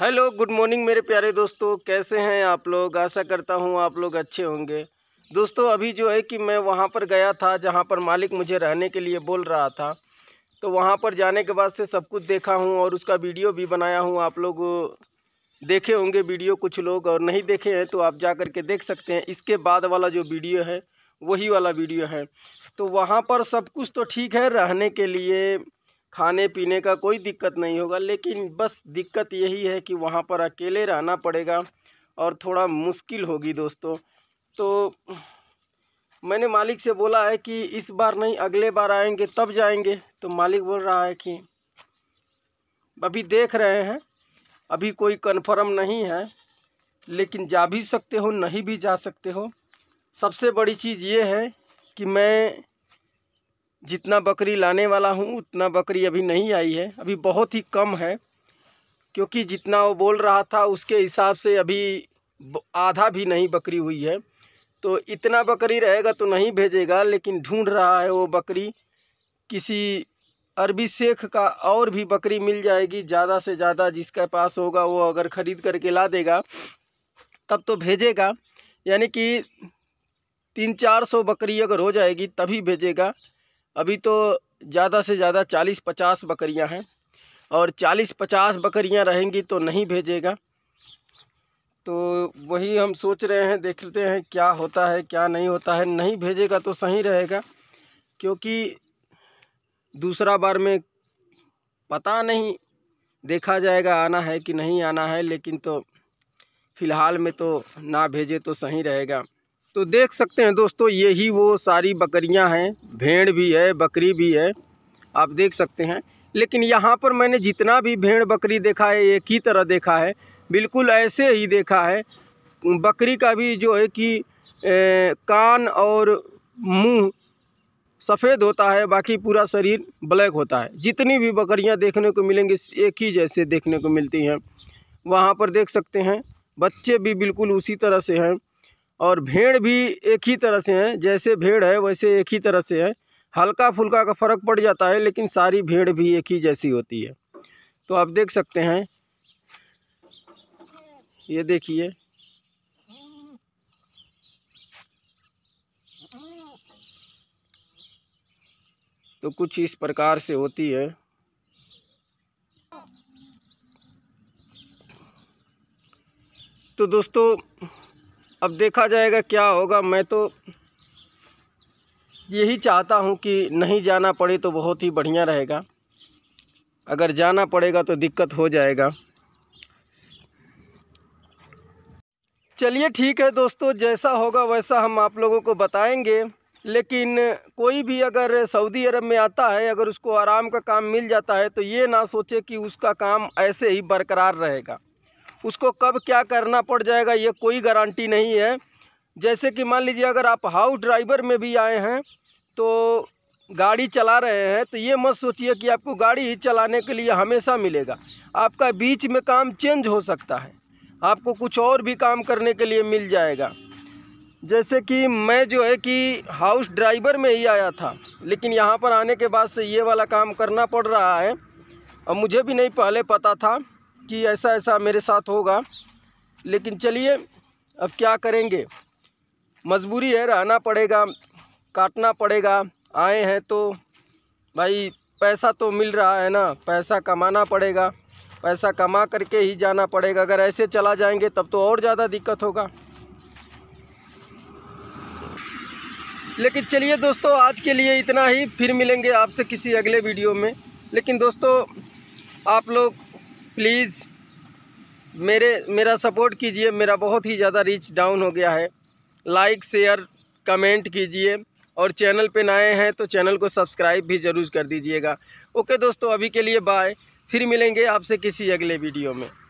hello good morning मेरे प्यारे दोस्तों कैसे हैं आप लोग आशा करता हूं आप लोग अच्छे होंगे दोस्तों अभी जो है कि मैं वहां पर गया था जहां पर मालिक मुझे रहने के लिए बोल रहा था तो वहां पर जाने के बाद से सब कुछ देखा हूं और उसका वीडियो भी बनाया हूं आप लोग देखे होंगे वीडियो कुछ लोग और नहीं देखे हैं तो आप जा कर के देख सकते हैं इसके बाद वाला जो वीडियो है वही वाला वीडियो है तो वहाँ पर सब कुछ तो ठीक है रहने के लिए खाने पीने का कोई दिक्कत नहीं होगा लेकिन बस दिक्कत यही है कि वहाँ पर अकेले रहना पड़ेगा और थोड़ा मुश्किल होगी दोस्तों तो मैंने मालिक से बोला है कि इस बार नहीं अगले बार आएंगे तब जाएंगे तो मालिक बोल रहा है कि अभी देख रहे हैं अभी कोई कन्फर्म नहीं है लेकिन जा भी सकते हो नहीं भी जा सकते हो सबसे बड़ी चीज़ ये है कि मैं जितना बकरी लाने वाला हूँ उतना बकरी अभी नहीं आई है अभी बहुत ही कम है क्योंकि जितना वो बोल रहा था उसके हिसाब से अभी आधा भी नहीं बकरी हुई है तो इतना बकरी रहेगा तो नहीं भेजेगा लेकिन ढूंढ रहा है वो बकरी किसी अरबी शेख का और भी बकरी मिल जाएगी ज़्यादा से ज़्यादा जिसके पास होगा वो अगर ख़रीद करके ला देगा तब तो भेजेगा यानी कि तीन चार सौ बकरी अगर हो जाएगी तभी भेजेगा अभी तो ज़्यादा से ज़्यादा चालीस पचास बकरियां हैं और चालीस पचास बकरियां रहेंगी तो नहीं भेजेगा तो वही हम सोच रहे हैं देखते हैं क्या होता है क्या नहीं होता है नहीं भेजेगा तो सही रहेगा क्योंकि दूसरा बार में पता नहीं देखा जाएगा आना है कि नहीं आना है लेकिन तो फ़िलहाल में तो ना भेजे तो सही रहेगा तो देख सकते हैं दोस्तों यही वो सारी बकरियां हैं भेड़ भी है बकरी भी है आप देख सकते हैं लेकिन यहाँ पर मैंने जितना भी भेड़ बकरी देखा है एक ही तरह देखा है बिल्कुल ऐसे ही देखा है बकरी का भी जो है कि ए, कान और मुंह सफ़ेद होता है बाकी पूरा शरीर ब्लैक होता है जितनी भी बकरियाँ देखने को मिलेंगी एक ही जैसे देखने को मिलती हैं वहाँ पर देख सकते हैं बच्चे भी बिल्कुल उसी तरह से हैं और भेड़ भी एक ही तरह से हैं जैसे भेड़ है वैसे एक ही तरह से है हल्का फुल्का का फ़र्क पड़ जाता है लेकिन सारी भेड़ भी एक ही जैसी होती है तो आप देख सकते हैं ये देखिए तो कुछ इस प्रकार से होती है तो दोस्तों अब देखा जाएगा क्या होगा मैं तो यही चाहता हूँ कि नहीं जाना पड़े तो बहुत ही बढ़िया रहेगा अगर जाना पड़ेगा तो दिक्कत हो जाएगा चलिए ठीक है दोस्तों जैसा होगा वैसा हम आप लोगों को बताएंगे लेकिन कोई भी अगर सऊदी अरब में आता है अगर उसको आराम का काम मिल जाता है तो ये ना सोचे कि उसका काम ऐसे ही बरकरार रहेगा उसको कब क्या करना पड़ जाएगा ये कोई गारंटी नहीं है जैसे कि मान लीजिए अगर आप हाउ ड्राइवर में भी आए हैं तो गाड़ी चला रहे हैं तो ये मत सोचिए कि आपको गाड़ी ही चलाने के लिए हमेशा मिलेगा आपका बीच में काम चेंज हो सकता है आपको कुछ और भी काम करने के लिए मिल जाएगा जैसे कि मैं जो है कि हाउस ड्राइवर में ही आया था लेकिन यहाँ पर आने के बाद से ये वाला काम करना पड़ रहा है और मुझे भी नहीं पहले पता था कि ऐसा ऐसा मेरे साथ होगा लेकिन चलिए अब क्या करेंगे मजबूरी है रहना पड़ेगा काटना पड़ेगा आए हैं तो भाई पैसा तो मिल रहा है ना पैसा कमाना पड़ेगा पैसा कमा करके ही जाना पड़ेगा अगर ऐसे चला जाएंगे तब तो और ज़्यादा दिक्कत होगा लेकिन चलिए दोस्तों आज के लिए इतना ही फिर मिलेंगे आपसे किसी अगले वीडियो में लेकिन दोस्तों आप लोग प्लीज़ मेरे मेरा सपोर्ट कीजिए मेरा बहुत ही ज़्यादा रीच डाउन हो गया है लाइक शेयर कमेंट कीजिए और चैनल पे नए हैं तो चैनल को सब्सक्राइब भी ज़रूर कर दीजिएगा ओके दोस्तों अभी के लिए बाय फिर मिलेंगे आपसे किसी अगले वीडियो में